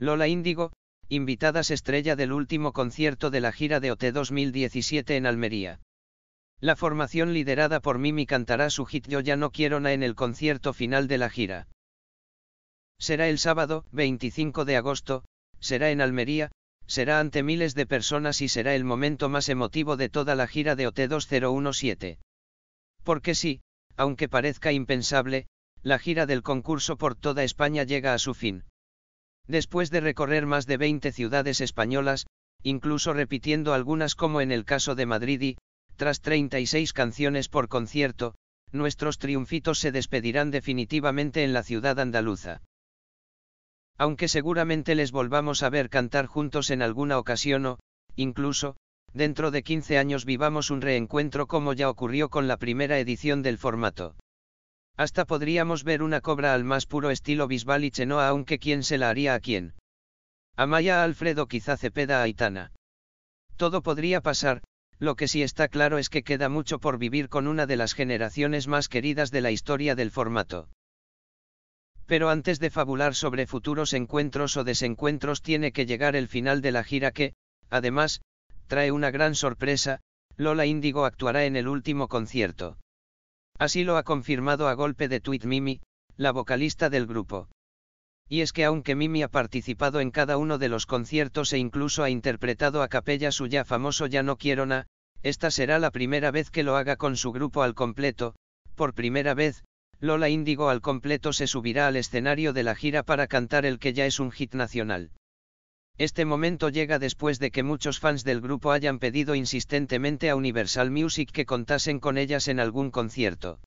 Lola Índigo, invitadas estrella del último concierto de la gira de OT 2017 en Almería. La formación liderada por Mimi cantará su hit Yo ya no quiero na en el concierto final de la gira. Será el sábado, 25 de agosto, será en Almería, será ante miles de personas y será el momento más emotivo de toda la gira de OT 2017. Porque sí, aunque parezca impensable, la gira del concurso por toda España llega a su fin. Después de recorrer más de 20 ciudades españolas, incluso repitiendo algunas como en el caso de Madrid y, tras 36 canciones por concierto, nuestros triunfitos se despedirán definitivamente en la ciudad andaluza. Aunque seguramente les volvamos a ver cantar juntos en alguna ocasión o, incluso, dentro de 15 años vivamos un reencuentro como ya ocurrió con la primera edición del formato. Hasta podríamos ver una cobra al más puro estilo Bisbal y Chenoa, aunque quién se la haría a quién. Amaya Alfredo, quizá Cepeda a Aitana. Todo podría pasar, lo que sí está claro es que queda mucho por vivir con una de las generaciones más queridas de la historia del formato. Pero antes de fabular sobre futuros encuentros o desencuentros tiene que llegar el final de la gira que, además, trae una gran sorpresa, Lola Índigo actuará en el último concierto. Así lo ha confirmado a golpe de tweet Mimi, la vocalista del grupo. Y es que aunque Mimi ha participado en cada uno de los conciertos e incluso ha interpretado a capella su ya famoso Ya no quiero na, esta será la primera vez que lo haga con su grupo al completo, por primera vez, Lola Índigo al completo se subirá al escenario de la gira para cantar el que ya es un hit nacional. Este momento llega después de que muchos fans del grupo hayan pedido insistentemente a Universal Music que contasen con ellas en algún concierto.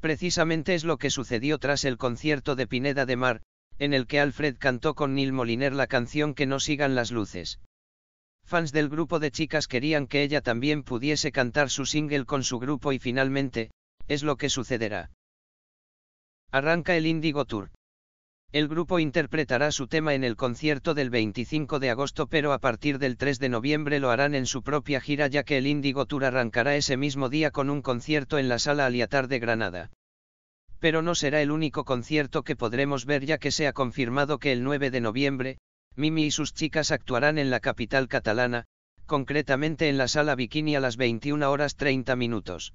Precisamente es lo que sucedió tras el concierto de Pineda de Mar, en el que Alfred cantó con Neil Moliner la canción Que no sigan las luces. Fans del grupo de chicas querían que ella también pudiese cantar su single con su grupo y finalmente, es lo que sucederá. Arranca el Indigo Tour. El grupo interpretará su tema en el concierto del 25 de agosto pero a partir del 3 de noviembre lo harán en su propia gira ya que el Indigo Tour arrancará ese mismo día con un concierto en la sala Aliatar de Granada. Pero no será el único concierto que podremos ver ya que se ha confirmado que el 9 de noviembre, Mimi y sus chicas actuarán en la capital catalana, concretamente en la sala Bikini a las 21 horas 30 minutos.